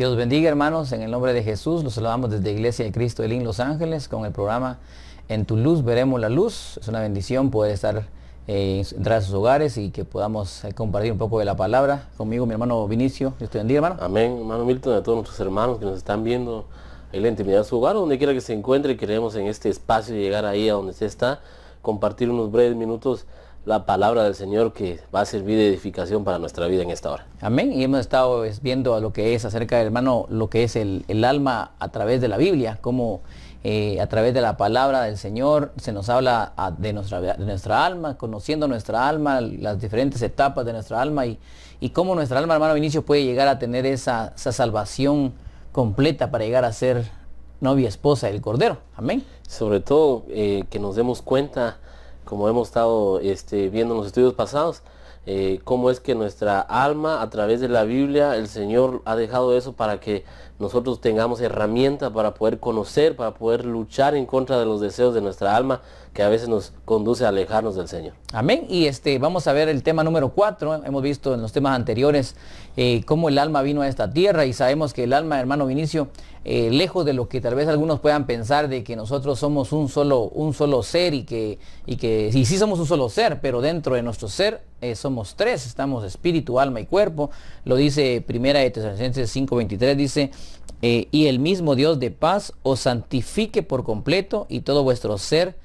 Dios bendiga hermanos, en el nombre de Jesús los saludamos desde Iglesia de Cristo Elín Los Ángeles con el programa En tu luz veremos la luz. Es una bendición poder estar, eh, sus hogares y que podamos eh, compartir un poco de la palabra. Conmigo mi hermano Vinicio, Dios en bendiga hermano. Amén, hermano Milton, a todos nuestros hermanos que nos están viendo en la intimidad de su hogar, donde quiera que se encuentre, queremos en este espacio llegar ahí a donde se está, compartir unos breves minutos la palabra del Señor que va a servir de edificación para nuestra vida en esta hora. Amén. Y hemos estado viendo lo que es acerca del hermano, lo que es el, alma a través de la Biblia, cómo eh, a través de la palabra del Señor se nos habla de, nuestra, de nuestra alma, conociendo nuestra alma, las diferentes etapas de nuestra alma y, y cómo nuestra alma, hermano Vinicio, puede llegar a tener esa, salvación completa para llegar a ser novia esposa del Cordero. Amén. Sobre todo eh, que nos demos cuenta como hemos estado este, viendo en los estudios pasados, eh, cómo es que nuestra alma a través de la Biblia, el Señor ha dejado eso para que nosotros tengamos herramientas para poder conocer, para poder luchar en contra de los deseos de nuestra alma que a veces nos conduce a alejarnos del Señor. Amén. Y este, vamos a ver el tema número cuatro. Hemos visto en los temas anteriores eh, cómo el alma vino a esta tierra y sabemos que el alma, hermano Vinicio, eh, lejos de lo que tal vez algunos puedan pensar de que nosotros somos un solo, un solo ser y que, y que sí somos un solo ser, pero dentro de nuestro ser eh, somos tres, estamos espíritu, alma y cuerpo. Lo dice Primera de Tesalonicenses 5:23, dice, eh, y el mismo Dios de paz os santifique por completo y todo vuestro ser,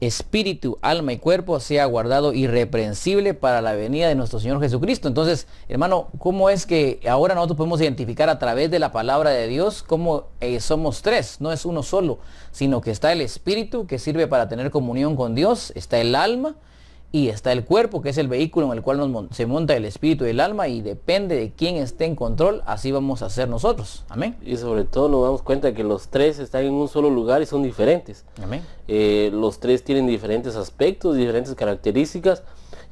espíritu, alma y cuerpo sea guardado irreprensible para la venida de nuestro Señor Jesucristo. Entonces, hermano, ¿cómo es que ahora nosotros podemos identificar a través de la palabra de Dios cómo eh, somos tres? No es uno solo, sino que está el espíritu que sirve para tener comunión con Dios, está el alma, y está el cuerpo, que es el vehículo en el cual nos se monta el espíritu y el alma y depende de quién esté en control, así vamos a ser nosotros. Amén. Y sobre todo nos damos cuenta que los tres están en un solo lugar y son diferentes. Amén. Eh, los tres tienen diferentes aspectos, diferentes características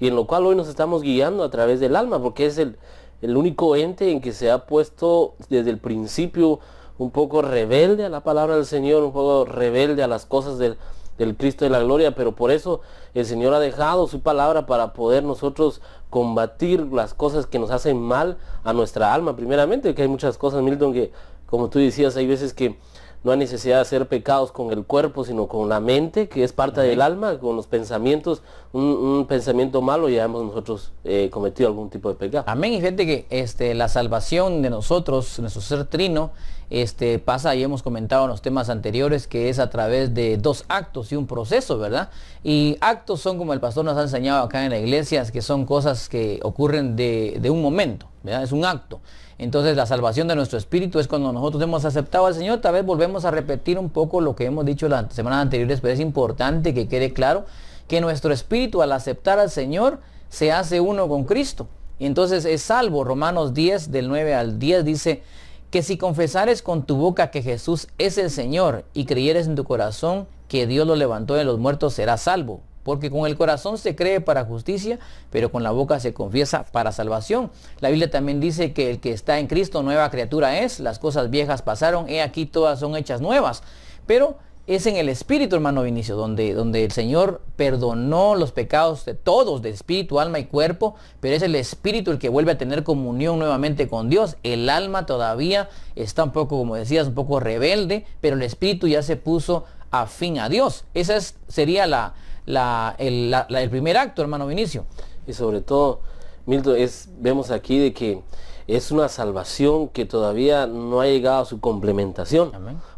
y en lo cual hoy nos estamos guiando a través del alma, porque es el, el único ente en que se ha puesto desde el principio un poco rebelde a la palabra del Señor, un poco rebelde a las cosas del, del Cristo de la Gloria, pero por eso el Señor ha dejado su palabra para poder nosotros combatir las cosas que nos hacen mal a nuestra alma, primeramente, que hay muchas cosas, Milton, que como tú decías, hay veces que no hay necesidad de hacer pecados con el cuerpo, sino con la mente, que es parte del alma, con los pensamientos. Un, pensamiento malo ya hemos nosotros eh, cometido algún tipo de pecado. Amén. Y gente, que este, la salvación de nosotros, nuestro ser trino, este, pasa, y hemos comentado en los temas anteriores, que es a través de dos actos y un proceso, ¿verdad? Y actos son, como el pastor nos ha enseñado acá en la iglesia, que son cosas que ocurren de, de un momento, ¿verdad? Es un acto. Entonces la salvación de nuestro espíritu es cuando nosotros hemos aceptado al Señor. Tal vez volvemos a repetir un poco lo que hemos dicho las semanas anteriores, pero es importante que quede claro que nuestro espíritu al aceptar al Señor se hace uno con Cristo. Y entonces es salvo. Romanos 10 del 9 al 10 dice que si confesares con tu boca que Jesús es el Señor y creyeres en tu corazón que Dios lo levantó de los muertos, serás salvo porque con el corazón se cree para justicia, pero con la boca se confiesa para salvación. La Biblia también dice que el que está en Cristo nueva criatura es, las cosas viejas pasaron, he aquí todas son hechas nuevas. Pero es en el espíritu, hermano Vinicio, donde, donde el Señor perdonó los pecados de todos, de espíritu, alma y cuerpo, pero es el espíritu el que vuelve a tener comunión nuevamente con Dios. El alma todavía está un poco, como decías, un poco rebelde, pero el espíritu ya se puso afín a Dios. Esa sería la, el, primer acto, hermano Vinicio. Y sobre todo, Milton, es, vemos aquí de que es una salvación que todavía no ha llegado a su complementación,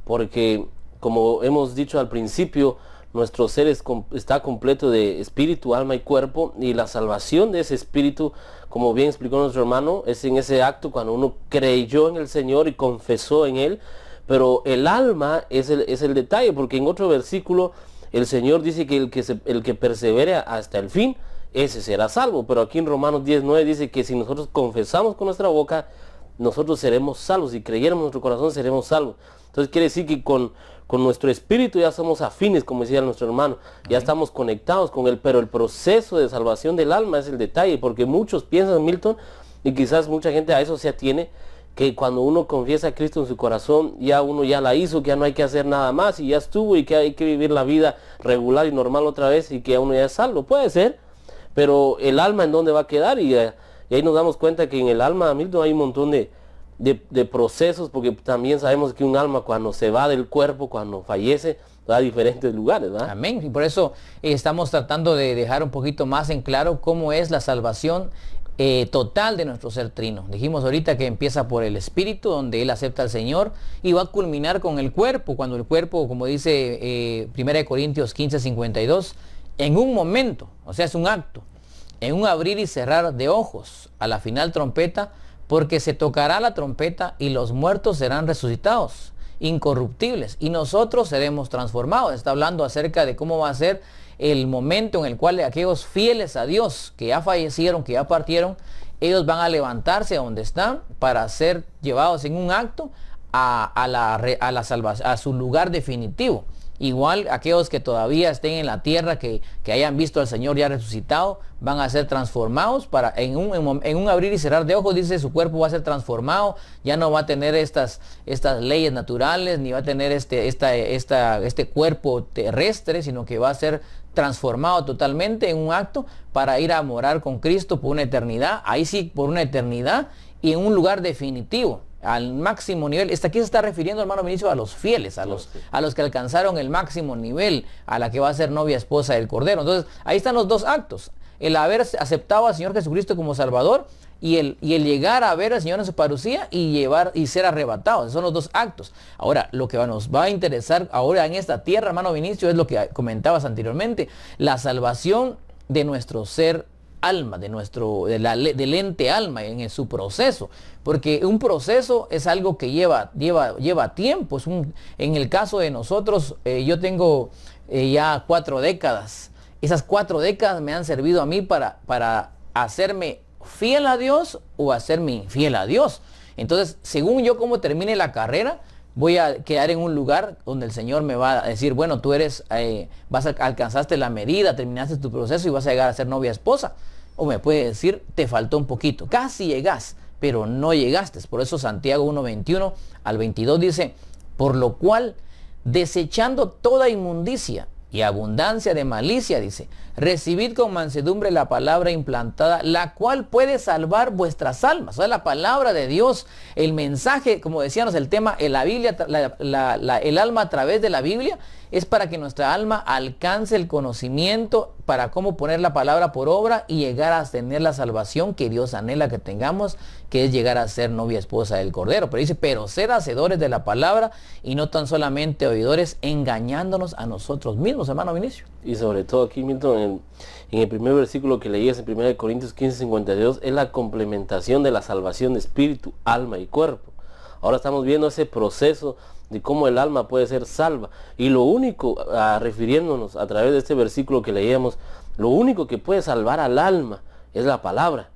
porque como hemos dicho al principio, nuestro ser está completo de espíritu, alma y cuerpo, y la salvación de ese espíritu, como bien explicó nuestro hermano, es en ese acto cuando uno creyó en el Señor y confesó en Él, pero el alma es el, es el detalle, porque en otro versículo el Señor dice que el que, el persevere hasta el fin, ese será salvo. Pero aquí en Romanos 19 dice que si nosotros confesamos con nuestra boca, nosotros seremos salvos. Si creyéramos en nuestro corazón, seremos salvos. Entonces quiere decir que con, con nuestro espíritu ya somos afines, como decía nuestro hermano. Ya estamos conectados con él. Pero el proceso de salvación del alma es el detalle. Porque muchos piensan, Milton, y quizás mucha gente a eso se atiene que cuando uno confiesa a Cristo en su corazón, ya uno ya la hizo, que ya no hay que hacer nada más y ya estuvo y que hay que vivir la vida regular y normal otra vez y que uno ya es salvo. Puede ser, pero el alma en dónde va a quedar y, eh, ahí nos damos cuenta que en el alma, Milton, hay un montón de, procesos, porque también sabemos que un alma cuando se va del cuerpo, cuando fallece, va a diferentes lugares. Amén. Y por eso eh, estamos tratando de dejar un poquito más en claro cómo es la salvación eh, total de nuestro ser trino. Dijimos ahorita que empieza por el espíritu, donde él acepta al Señor, y va a culminar con el cuerpo, cuando el cuerpo, como dice eh, primera 1 Corintios 15, 52, en un momento, o sea, es un acto, en un abrir y cerrar de ojos, a la final trompeta, porque se tocará la trompeta y los muertos serán resucitados, incorruptibles, y nosotros seremos transformados. Está hablando acerca de cómo va a ser el momento en el cual aquellos fieles a Dios que ya fallecieron, que ya partieron, ellos van a levantarse a donde están para ser llevados en un acto a, la, la salvación, a su lugar definitivo. Igual aquellos que todavía estén en la tierra, que, hayan visto al Señor ya resucitado, van a ser transformados para en un, abrir y cerrar de ojos, dice su cuerpo va a ser transformado, ya no va a tener estas, estas leyes naturales, ni va a tener este, esta, este cuerpo terrestre, sino que va a ser transformado totalmente en un acto para ir a morar con Cristo por una eternidad, ahí sí por una eternidad y en un lugar definitivo, al máximo nivel. Esta aquí se está refiriendo, hermano ministro, a los fieles, a los, a los que alcanzaron el máximo nivel, a la que va a ser novia esposa del Cordero. Entonces, ahí están los dos actos. El haber aceptado al Señor Jesucristo como Salvador y el, llegar a ver al Señor en su parucía y llevar y ser arrebatados. Esos son los dos actos. Ahora, lo que nos va a interesar ahora en esta tierra, hermano Vinicio, es lo que comentabas anteriormente, la salvación de nuestro ser alma, de nuestro, de del ente alma en, su proceso. Porque un proceso es algo que lleva, lleva, lleva tiempo. Es un, en el caso de nosotros, eh, yo tengo eh, ya cuatro décadas. Esas cuatro décadas me han servido a mí para, para hacerme fiel a Dios o mi infiel a Dios. Entonces, según yo cómo termine la carrera, voy a quedar en un lugar donde el Señor me va a decir, bueno, tú eres, eh, vas a, alcanzaste la medida, terminaste tu proceso y vas a llegar a ser novia esposa. O me puede decir, te faltó un poquito, casi llegas pero no llegaste. Por eso Santiago 1.21 al 22 dice, por lo cual, desechando toda inmundicia y abundancia de malicia, dice, recibid con mansedumbre la palabra implantada, la cual puede salvar vuestras almas. O sea, la palabra de Dios, el mensaje, como decíamos, el tema, la Biblia, el alma a través de la Biblia, es para que nuestra alma alcance el conocimiento para cómo poner la palabra por obra y llegar a tener la salvación que Dios anhela que tengamos, que es llegar a ser novia esposa del Cordero. Pero dice, pero ser hacedores de la palabra y no tan solamente oidores, engañándonos a nosotros mismos, hermano Vinicio y sobre todo aquí, Milton, en el, primer versículo que leías en 1 Corintios 15, 52, es la complementación de la salvación de espíritu, alma y cuerpo. Ahora estamos viendo ese proceso de cómo el alma puede ser salva. Y lo único, ah, refiriéndonos a través de este versículo que leíamos, lo único que puede salvar al alma es la palabra.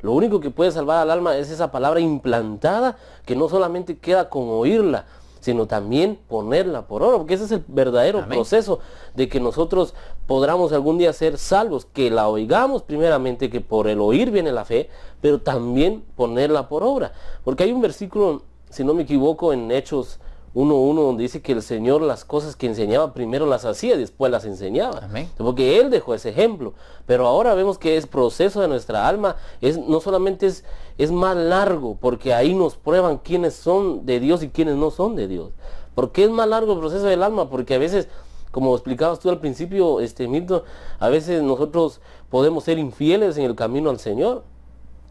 Lo único que puede salvar al alma es esa palabra implantada que no solamente queda con oírla, sino también ponerla por obra, porque ese es el verdadero proceso de que nosotros podamos algún día ser salvos, que la oigamos primeramente, que por el oír viene la fe, pero también ponerla por obra. Porque hay un versículo, si no me equivoco, en Hechos 1.1 donde dice que el Señor las cosas que enseñaba primero las hacía y después las enseñaba. Porque Él dejó ese ejemplo. Pero ahora vemos que es proceso de nuestra alma, es, no solamente es, es más largo, porque ahí nos prueban quiénes son de Dios y quiénes no son de Dios. ¿Por qué es más largo el proceso del alma? Porque a veces, como explicabas tú al principio, este Milton, a veces nosotros podemos ser infieles en el camino al Señor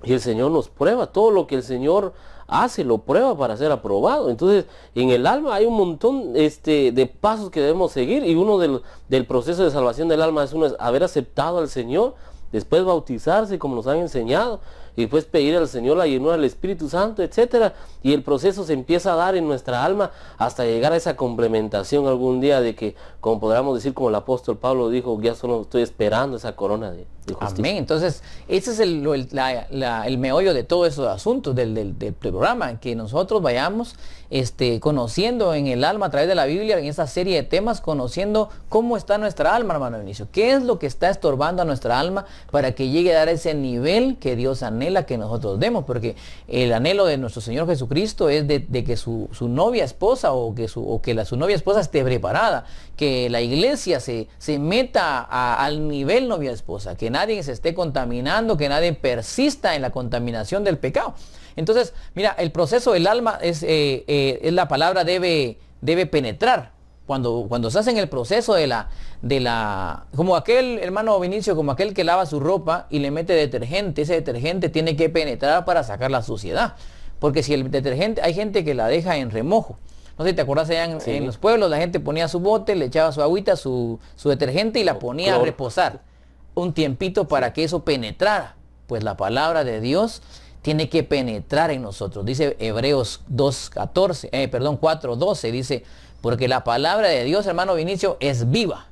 y el Señor nos prueba, todo lo que el Señor hace lo prueba para ser aprobado. Entonces, en el alma hay un montón este, de pasos que debemos seguir y uno del, proceso de salvación del alma es uno es haber aceptado al Señor, después bautizarse como nos han enseñado y después pedir al Señor la llenura del Espíritu Santo, etc. y el proceso se empieza a dar en nuestra alma hasta llegar a esa complementación algún día de que, como podríamos decir, como el apóstol Pablo dijo, ya solo estoy esperando esa corona de Amén. Entonces, ese es el, meollo de todos esos asuntos del, del, programa, que nosotros vayamos este, conociendo en el alma a través de la Biblia, en esa serie de temas, conociendo cómo está nuestra alma, hermano Benicio. ¿Qué es lo que está estorbando a nuestra alma para que llegue a dar ese nivel que Dios anhela que nosotros demos? Porque el anhelo de nuestro Señor Jesucristo es de, que su, su, novia esposa o que, su, que la, su novia esposa esté preparada, que la iglesia se, se meta al nivel novia esposa, que nadie se esté contaminando, que nadie persista en la contaminación del pecado. Entonces, mira, el proceso del alma es, eh, eh, es la palabra debe, debe penetrar. Cuando, cuando hace en el proceso de la, de la, como aquel hermano Vinicio, como aquel que lava su ropa y le mete detergente, ese detergente tiene que penetrar para sacar la suciedad. Porque si el detergente, hay gente que la deja en remojo. No sé si te acordás allá en, los pueblos, la gente ponía su bote, le echaba su agüita, su, su detergente y la ponía a reposar un tiempito para que eso penetrara. Pues la palabra de Dios tiene que penetrar en nosotros. Dice Hebreos 2 14 eh, perdón, 4.12, dice, porque la palabra de Dios, hermano Vinicio, es viva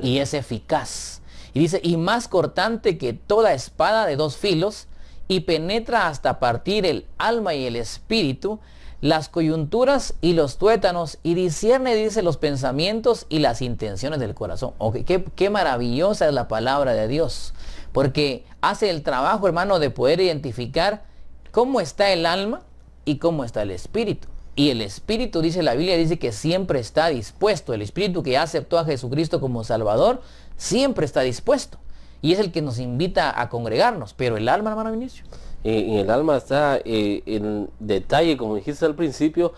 y es eficaz. Y dice, y más cortante que toda espada de dos filos, y penetra hasta partir el alma y el espíritu, las coyunturas y los tuétanos y discierne, dice, los pensamientos y las intenciones del corazón. qué, maravillosa es la palabra de Dios, porque hace el trabajo, hermano, de poder identificar cómo está el alma y cómo está el espíritu. Y el espíritu, dice la Biblia, dice que siempre está dispuesto. El espíritu que aceptó a Jesucristo como Salvador, siempre está dispuesto. Y es el que nos invita a congregarnos. Pero el alma, hermano Vinicio. Y el alma está en eh, detalle, como dijiste al principio,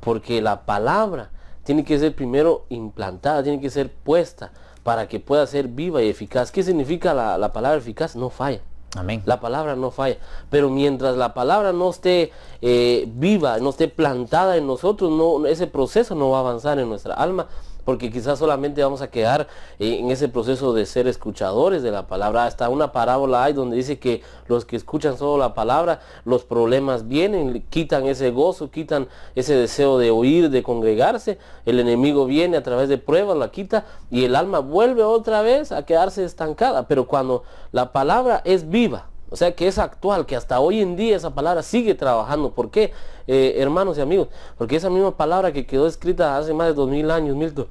porque la palabra tiene que ser primero implantada, tiene que ser puesta para que pueda ser viva y eficaz. ¿Qué significa la, palabra eficaz? No falla. Amén. La palabra no falla. Pero mientras la palabra no esté eh, viva, no esté plantada en nosotros, ese proceso no va a avanzar en nuestra alma porque quizás solamente vamos a quedar en ese proceso de ser escuchadores de la palabra. Hasta una parábola hay donde dice que los que escuchan solo la palabra, los problemas vienen, quitan ese gozo, quitan ese deseo de oír, de congregarse. El enemigo viene a través de pruebas, la quita y el alma vuelve otra vez a quedarse estancada. Pero cuando la palabra es viva, o sea que es actual, que hasta hoy en día esa palabra sigue trabajando. ¿Por qué, eh, hermanos y amigos? Porque esa misma palabra que quedó escrita hace más de dos mil años, Milton,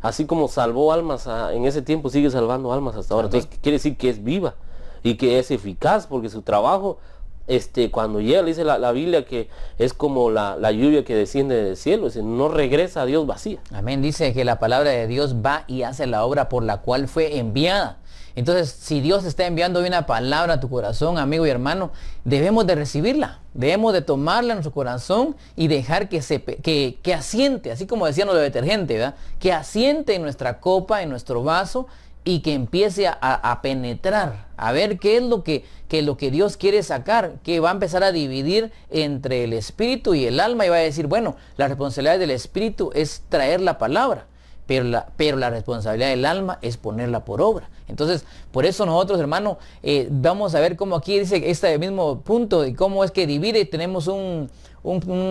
así como salvó almas ah, en ese tiempo, sigue salvando almas hasta ahora. Entonces quiere decir que es viva y que es eficaz porque su trabajo este, cuando llega, dice la, Biblia que es como la, lluvia que desciende del cielo, dice, no regresa a Dios vacía. Amén, dice que la palabra de Dios va y hace la obra por la cual fue enviada. Entonces, si Dios está enviando una palabra a tu corazón, amigo y hermano, debemos de recibirla, debemos de tomarla en nuestro corazón y dejar que, que, asiente, así como decían los de detergente, que asiente en nuestra copa, en nuestro vaso y que empiece a, penetrar, a ver qué es lo que, lo que Dios quiere sacar, que va a empezar a dividir entre el espíritu y el alma y va a decir, bueno, la responsabilidad del espíritu es traer la palabra pero la, responsabilidad del alma es ponerla por obra. Entonces, por eso nosotros, hermano, eh, vamos a ver cómo aquí dice este mismo punto y cómo es que divide. Tenemos un,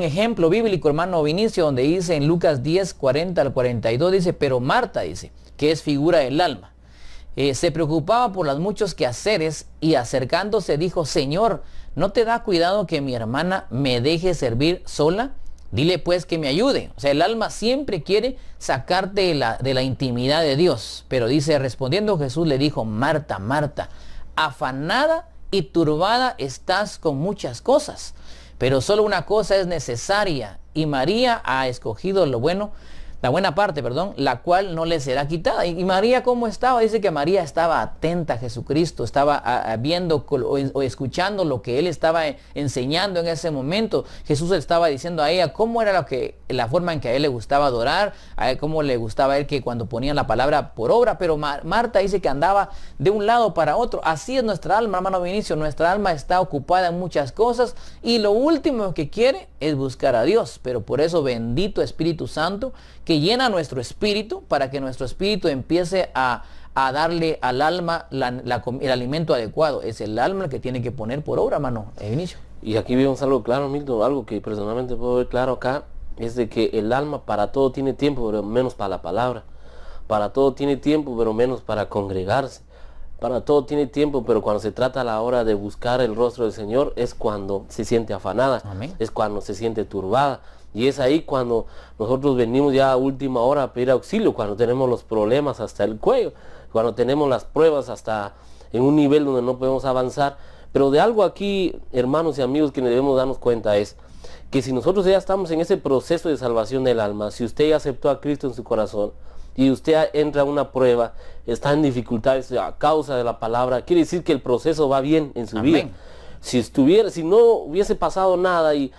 ejemplo bíblico, hermano Vinicio, donde dice en Lucas 10, 40 al 42, dice, pero Marta dice, que es figura del alma. Eh, se preocupaba por las muchos quehaceres y acercándose dijo, Señor, ¿no te da cuidado que mi hermana me deje servir sola? Dile pues que me ayude. O sea, el alma siempre quiere sacarte de la, intimidad de Dios. Pero dice, respondiendo Jesús le dijo, Marta, Marta, afanada y turbada estás con muchas cosas. Pero solo una cosa es necesaria y María ha escogido lo bueno la buena parte, perdón, la cual no le será quitada. ¿Y María cómo estaba? Dice que María estaba atenta a Jesucristo, estaba viendo o, escuchando lo que él estaba eh, enseñando en ese momento. Jesús estaba diciendo a ella cómo era lo que, la forma en que a él le gustaba adorar, cómo le gustaba a él que cuando ponían la palabra por obra, pero Marta dice que andaba de un lado para otro. Así es nuestra alma, hermano Vinicio, nuestra alma está ocupada en muchas cosas y lo último que quiere es buscar a Dios, pero por eso bendito Espíritu Santo que llena nuestro espíritu para que nuestro espíritu empiece a, darle al alma el alimento adecuado. Es el alma que tiene que poner por obra, mano, inicio. Y aquí vemos algo claro, Milton, algo que personalmente puedo ver claro acá, es de que el alma para todo tiene tiempo, pero menos para la palabra. Para todo tiene tiempo, pero menos para congregarse. Para todo tiene tiempo, pero cuando se trata a la hora de buscar el rostro del Señor es cuando se siente afanada, es cuando se siente turbada. Y es ahí cuando nosotros venimos ya a última hora a pedir auxilio, cuando tenemos los problemas hasta el cuello, cuando tenemos las pruebas hasta en un nivel donde no podemos avanzar. Pero de algo aquí, hermanos y amigos, que debemos darnos cuenta es que si nosotros ya estamos en ese proceso de salvación del alma, si usted ya aceptó a Cristo en su corazón, y usted entra a una prueba, está en dificultades a causa de la palabra, quiere decir que el proceso va bien en su vida. Si estuviera, si no hubiese pasado nada y,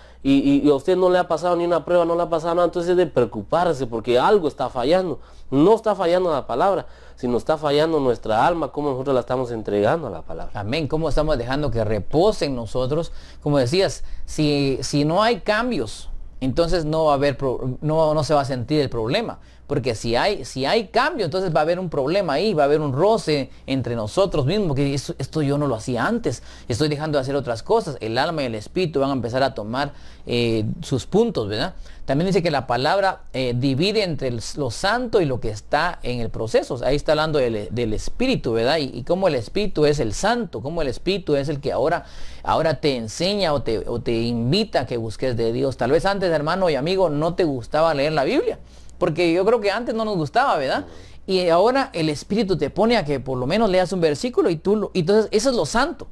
a usted no le ha pasado ni una prueba, no le ha pasado nada, entonces es de preocuparse porque algo está fallando. No está fallando la palabra, sino está fallando nuestra alma, como nosotros la estamos entregando a la palabra. Amén, cómo estamos dejando que repose en nosotros. Como decías, si, si no hay cambios, entonces no va a haber, no, no se va a sentir el problema. Porque si hay, si hay cambio, entonces va a haber un problema ahí, va a haber un roce entre nosotros mismos, que esto, yo no lo hacía antes, estoy dejando de hacer otras cosas, el alma y el espíritu van a empezar a tomar eh, sus puntos, ¿verdad? También dice que la palabra eh, divide entre lo santo y lo que está en el proceso. Ahí está hablando del, espíritu, ¿verdad? Y, y, cómo el espíritu es el santo, cómo el espíritu es el que ahora, ahora te enseña o te, o te invita a que busques de Dios. Tal vez antes, hermano y amigo, no te gustaba leer la Biblia. Porque yo creo que antes no nos gustaba, ¿verdad? Y ahora el Espíritu te pone a que por lo menos leas un versículo y tú lo... Entonces, eso es lo santo.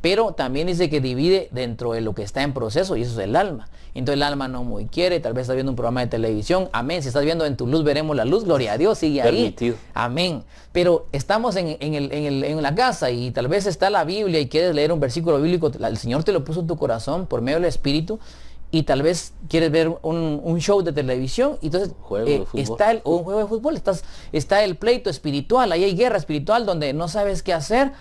Pero también dice que divide dentro de lo que está en proceso y eso es el alma. Entonces el alma no muy quiere, tal vez está viendo un programa de televisión. Amén. Si estás viendo en tu luz, veremos la luz. Gloria a Dios, sigue ahí. Amén. Pero estamos en, en, el, en, en, la casa y tal vez está la Biblia y quieres leer un versículo bíblico. El Señor te lo puso en tu corazón por medio del Espíritu y tal vez quieres ver un, show de televisión y entonces eh, está un uh. juego de fútbol, estás, está el pleito espiritual, ahí hay guerra espiritual donde no sabes qué hacer.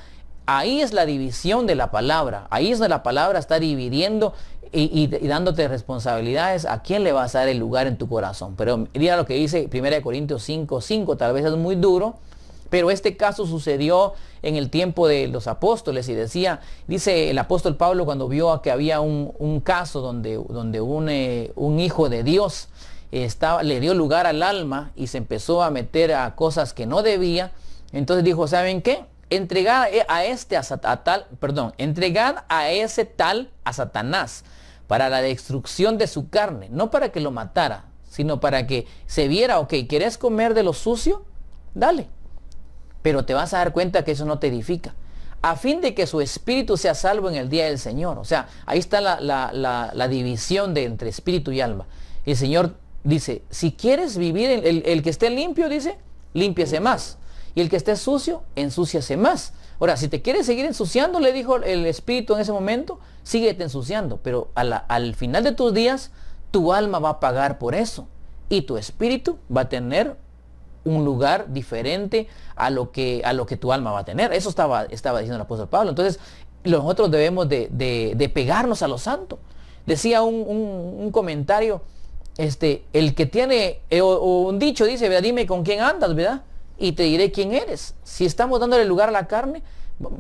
Ahí es la división de la palabra, ahí es donde la palabra está dividiendo y, dándote responsabilidades a quién le vas a dar el lugar en tu corazón. Pero mira lo que dice 1 Corintios 5, 5, tal vez es muy duro, pero este caso sucedió en el tiempo de los apóstoles y decía, dice el apóstol Pablo cuando vio que había un, caso donde, donde un, eh, un, hijo de Dios estaba, le dio lugar al alma y se empezó a meter a cosas que no debía, entonces dijo, ¿saben qué? Entregad a este a, tal, perdón, entregad a ese tal a Satanás para la destrucción de su carne, no para que lo matara, sino para que se viera, ok, ¿quieres comer de lo sucio? Dale, pero te vas a dar cuenta que eso no te edifica. A fin de que su espíritu sea salvo en el día del Señor. O sea, ahí está la, división de entre espíritu y alma. el Señor dice, si quieres vivir, en, el, que esté limpio, dice, límpiese más. Y el que esté sucio, ensuciase más. Ahora, si te quieres seguir ensuciando, le dijo el Espíritu en ese momento, síguete ensuciando. Pero al final de tus días, tu alma va a pagar por eso. Y tu espíritu va a tener un lugar diferente a lo que, a lo que tu alma va a tener. Eso estaba, estaba diciendo el apóstol Pablo. Entonces, nosotros debemos de, pegarnos a los santos, Decía un, comentario, este, el que tiene, eh, o, un dicho dice, dime con quién andas, ¿verdad? Y te diré quién eres. Si estamos dándole lugar a la carne,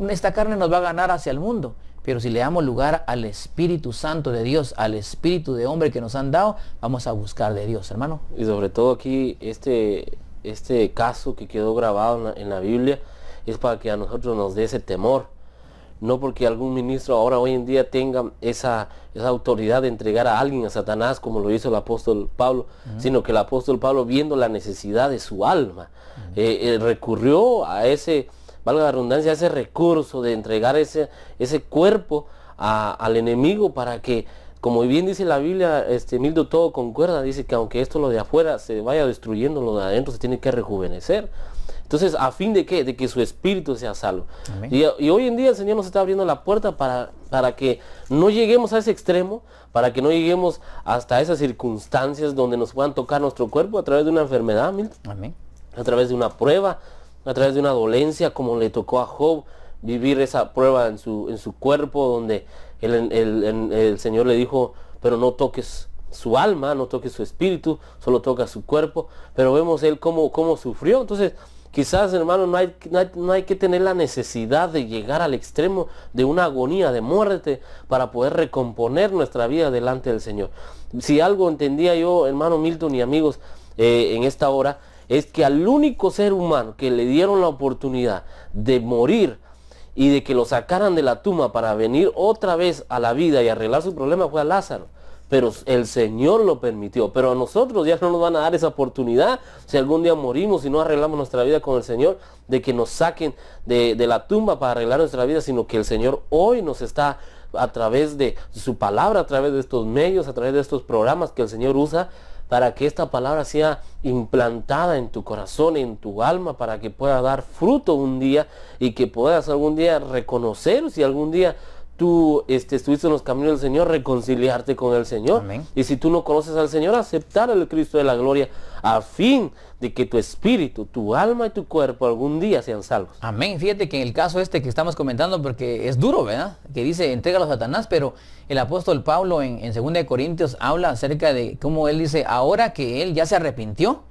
esta carne nos va a ganar hacia el mundo. Pero si le damos lugar al Espíritu Santo de Dios, al Espíritu de hombre que nos han dado, vamos a buscar de Dios, hermano. Y sobre todo aquí, este, este caso que quedó grabado en la, Biblia es para que a nosotros nos dé ese temor. No porque algún ministro ahora hoy en día tenga esa, autoridad de entregar a alguien a Satanás como lo hizo el apóstol Pablo, sino que el apóstol Pablo viendo la necesidad de su alma, eh, eh, recurrió a ese, valga la redundancia, a ese recurso de entregar ese, ese cuerpo al enemigo para que como bien dice la Biblia, este, Mildo todo concuerda, dice que aunque esto lo de afuera se vaya destruyendo, lo de adentro se tiene que rejuvenecer. Entonces, ¿a fin de qué? De que su espíritu sea salvo. Y, hoy en día el Señor nos está abriendo la puerta para, para que no lleguemos a ese extremo, para que no lleguemos hasta esas circunstancias donde nos puedan tocar nuestro cuerpo a través de una enfermedad, Mildo. A través de una prueba, a través de una dolencia, como le tocó a Job vivir esa prueba en su, en su cuerpo, donde el, el, Señor le dijo, pero no toques su alma, no toques su espíritu, solo toca su cuerpo, pero vemos él cómo, cómo sufrió. Entonces, quizás, hermano, no hay, no, que tener la necesidad de llegar al extremo de una agonía de muerte para poder recomponer nuestra vida delante del Señor. Si algo entendía yo, hermano Milton y amigos, eh, en esta hora, es que al único ser humano que le dieron la oportunidad de morir y de que lo sacaran de la tumba para venir otra vez a la vida y arreglar su problema fue a Lázaro. Pero el Señor lo permitió. Pero a nosotros ya no nos van a dar esa oportunidad si algún día morimos y no arreglamos nuestra vida con el Señor, de que nos saquen de, la tumba para arreglar nuestra vida, sino que el Señor hoy nos está a través de su palabra, a través de estos medios, a través de estos programas que el Señor usa, para que esta palabra sea implantada en tu corazón, en tu alma, para que pueda dar fruto un día y que puedas algún día reconocer si algún día tú este, estuviste en los caminos del Señor, reconciliarte con el Señor. Y si tú no conoces al Señor, aceptar al Cristo de la gloria a fin de que tu espíritu, tu alma y tu cuerpo algún día sean salvos. Amén. Fíjate que en el caso este que estamos comentando, porque es duro, ¿verdad? Que dice, entrega a Satanás, pero el apóstol Pablo en, en 2 Corintios habla acerca de cómo él dice, ahora que él ya se arrepintió,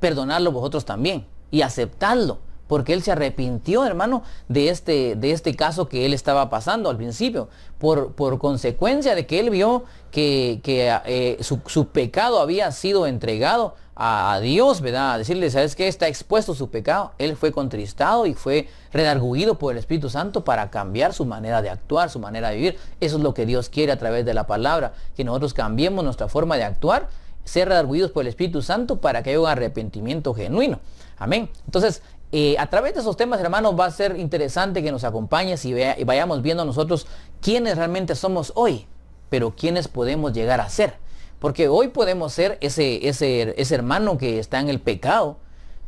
perdonadlo vosotros también y aceptadlo porque él se arrepintió, hermano, de este, de este caso que él estaba pasando al principio, por, por consecuencia de que él vio que, eh, su, pecado había sido entregado a, Dios, ¿verdad? decirle, ¿sabes qué? Está expuesto su pecado. Él fue contristado y fue redarguido por el Espíritu Santo para cambiar su manera de actuar, su manera de vivir. Eso es lo que Dios quiere a través de la palabra, que nosotros cambiemos nuestra forma de actuar ser redarguidos por el Espíritu Santo para que haya un arrepentimiento genuino. Amén. Entonces, eh, a través de esos temas, hermanos, va a ser interesante que nos acompañes y, vayamos viendo nosotros quiénes realmente somos hoy, pero quiénes podemos llegar a ser. Porque hoy podemos ser ese, ese, hermano que está en el pecado,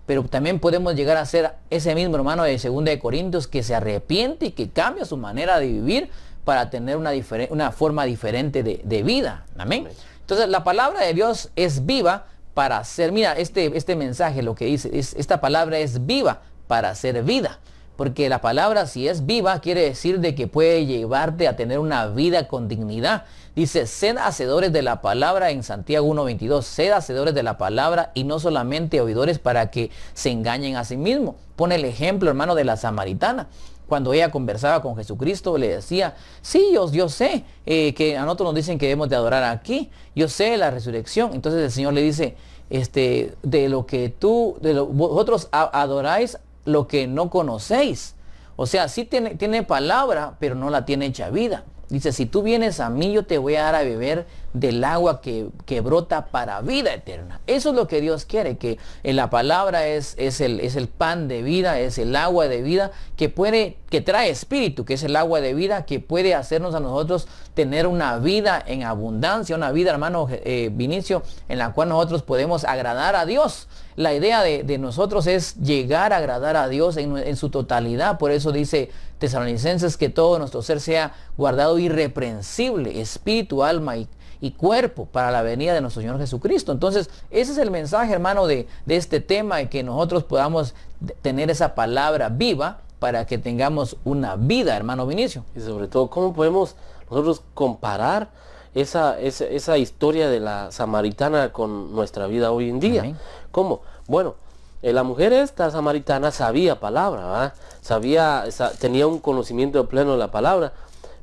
pero también podemos llegar a ser ese mismo hermano de 2 de Corintios que se arrepiente y que cambia su manera de vivir para tener una, una forma diferente de, vida. Amén. Entonces la palabra de Dios es viva para ser, mira, este, este mensaje lo que dice, es, esta palabra es viva para ser vida. Porque la palabra si es viva quiere decir de que puede llevarte a tener una vida con dignidad. Dice, sed hacedores de la palabra en Santiago 1.22, sed hacedores de la palabra y no solamente oidores para que se engañen a sí mismos. Pone el ejemplo, hermano, de la samaritana. Cuando ella conversaba con Jesucristo, le decía, sí, yo, yo sé eh, que a nosotros nos dicen que debemos de adorar aquí, yo sé la resurrección. Entonces el Señor le dice, este, de lo que tú, de vosotros adoráis lo que no conocéis. O sea, sí tiene, tiene palabra, pero no la tiene hecha vida. Dice, si tú vienes a mí, yo te voy a dar a beber del agua que, que, brota para vida eterna. Eso es lo que Dios quiere, que en la palabra es, es, el, es el pan de vida, es el agua de vida que puede, que trae espíritu, que es el agua de vida que puede hacernos a nosotros tener una vida en abundancia, una vida, hermano eh, Vinicio, en la cual nosotros podemos agradar a Dios. La idea de, de nosotros es llegar a agradar a Dios en, en su totalidad. Por eso dice Tesalonicenses que todo nuestro ser sea guardado irreprensible, espíritu, alma y, y cuerpo para la venida de nuestro Señor Jesucristo. Entonces, ese es el mensaje, hermano, de, este tema y que nosotros podamos tener esa palabra viva para que tengamos una vida, hermano Vinicio. Y sobre todo, ¿cómo podemos nosotros comparar esa, esa, historia de la samaritana con nuestra vida hoy en día? ¿Cómo? Bueno, eh, la mujer esta samaritana sabía palabra, sabía, tenía un conocimiento pleno de la palabra,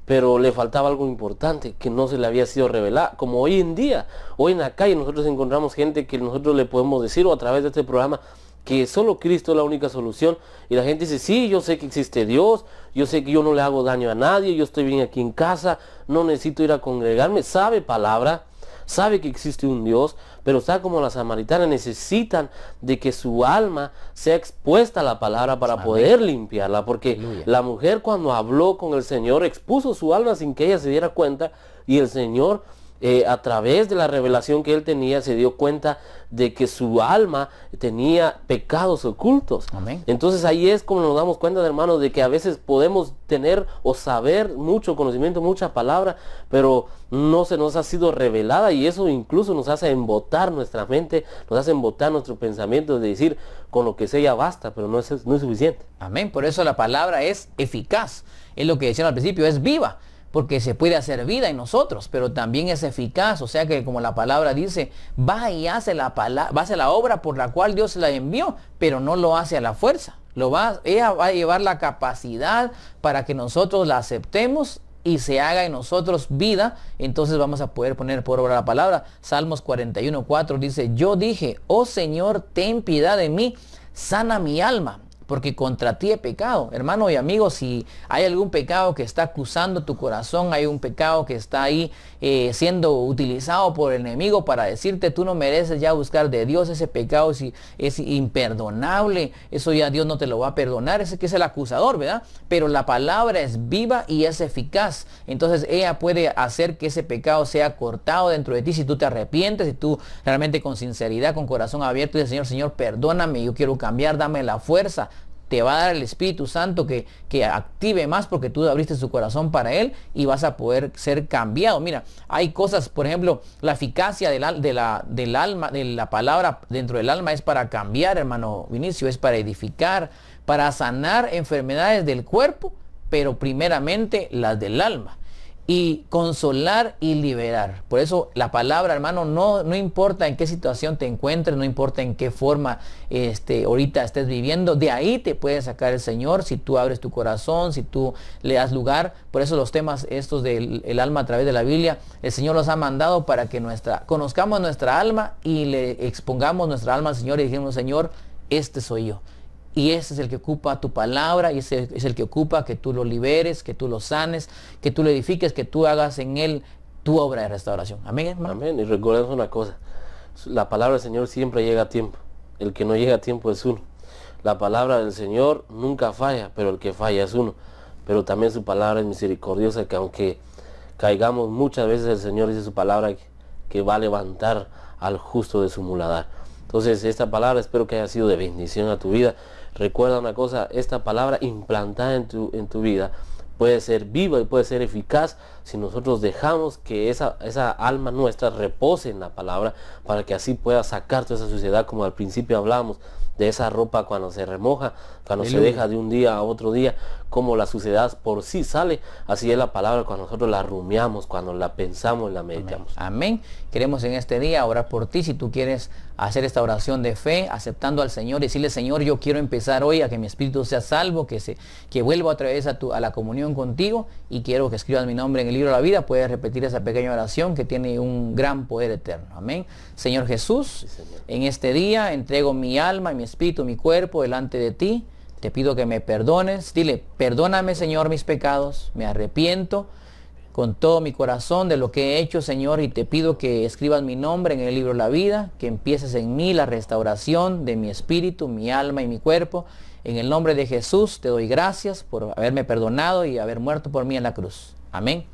pero le faltaba algo importante que no se le había sido revelado, como hoy en día, hoy en la calle nosotros encontramos gente que nosotros le podemos decir o a través de este programa que solo Cristo es la única solución y la gente dice, sí, yo sé que existe Dios, yo sé que yo no le hago daño a nadie, yo estoy bien aquí en casa, no necesito ir a congregarme, sabe palabra, sabe que existe un Dios, pero está como las samaritanas necesitan de que su alma sea expuesta a la palabra para poder limpiarla, porque la mujer cuando habló con el Señor expuso su alma sin que ella se diera cuenta y el Señor eh, a través de la revelación que él tenía, se dio cuenta de que su alma tenía pecados ocultos. Amén. Entonces ahí es como nos damos cuenta, hermano, de que a veces podemos tener o saber mucho conocimiento, mucha palabra, pero no se nos ha sido revelada y eso incluso nos hace embotar nuestra mente, nos hace embotar nuestro pensamiento de decir, con lo que sea ya basta, pero no es, no es suficiente. Amén. Por eso la palabra es eficaz. Es lo que decían al principio, es viva porque se puede hacer vida en nosotros, pero también es eficaz, o sea que como la palabra dice, va y hace la, va la obra por la cual Dios la envió, pero no lo hace a la fuerza. Lo va, ella va a llevar la capacidad para que nosotros la aceptemos y se haga en nosotros vida, entonces vamos a poder poner por obra la palabra. Salmos 41, 4 dice, yo dije, oh Señor, ten piedad de mí, sana mi alma porque contra ti he pecado. Hermano y amigo, si hay algún pecado que está acusando tu corazón, hay un pecado que está ahí eh, siendo utilizado por el enemigo para decirte tú no mereces ya buscar de Dios ese pecado, si es imperdonable, eso ya Dios no te lo va a perdonar, ese que es el acusador, ¿verdad? Pero la palabra es viva y es eficaz, entonces ella puede hacer que ese pecado sea cortado dentro de ti si tú te arrepientes, si tú realmente con sinceridad, con corazón abierto, dices Señor, Señor, perdóname, yo quiero cambiar, dame la fuerza, te va a dar el Espíritu Santo que, que active más porque tú abriste su corazón para Él y vas a poder ser cambiado. Mira, hay cosas, por ejemplo, la eficacia del alma, de la palabra dentro del alma es para cambiar, hermano Vinicio, es para edificar, para sanar enfermedades del cuerpo, pero primeramente las del alma y consolar y liberar. Por eso la palabra, hermano, no, no importa en qué situación te encuentres, no importa en qué forma este, ahorita estés viviendo, de ahí te puede sacar el Señor si tú abres tu corazón, si tú le das lugar. Por eso los temas estos del alma a través de la Biblia, el Señor los ha mandado para que nuestra, conozcamos nuestra alma y le expongamos nuestra alma al Señor y dijimos, Señor, este soy yo. Y ese es el que ocupa tu palabra y ese es el que ocupa que tú lo liberes, que tú lo sanes, que tú lo edifiques, que tú hagas en él tu obra de restauración. Amén, Amén. Y recordemos una cosa. La palabra del Señor siempre llega a tiempo. El que no llega a tiempo es uno. La palabra del Señor nunca falla, pero el que falla es uno. Pero también su palabra es misericordiosa, que aunque caigamos muchas veces, el Señor dice su palabra que, que va a levantar al justo de su muladar. Entonces, esta palabra espero que haya sido de bendición a tu vida. Recuerda una cosa, esta palabra implantada en tu, en tu vida puede ser viva y puede ser eficaz si nosotros dejamos que esa, esa, alma nuestra repose en la palabra para que así pueda sacar toda esa suciedad como al principio hablamos de esa ropa cuando se remoja, cuando se deja de un día a otro día, como la suciedad por sí sale, así es la palabra cuando nosotros la rumiamos, cuando la pensamos, la meditamos. Amén. Amén. Queremos en este día orar por ti si tú quieres hacer esta oración de fe, aceptando al Señor, decirle, Señor, yo quiero empezar hoy a que mi espíritu sea salvo, que, se, que vuelva otra vez a, tu, a la comunión contigo y quiero que escribas mi nombre en el libro de la vida, puedes repetir esa pequeña oración que tiene un gran poder eterno. Amén. Señor Jesús, en este día entrego mi alma, mi espíritu, mi cuerpo delante de ti. Te pido que me perdones. Dile, perdóname Señor mis pecados, me arrepiento con todo mi corazón de lo que he hecho, Señor, y te pido que escribas mi nombre en el libro La Vida, que empieces en mí la restauración de mi espíritu, mi alma y mi cuerpo. En el nombre de Jesús te doy gracias por haberme perdonado y haber muerto por mí en la cruz. Amén.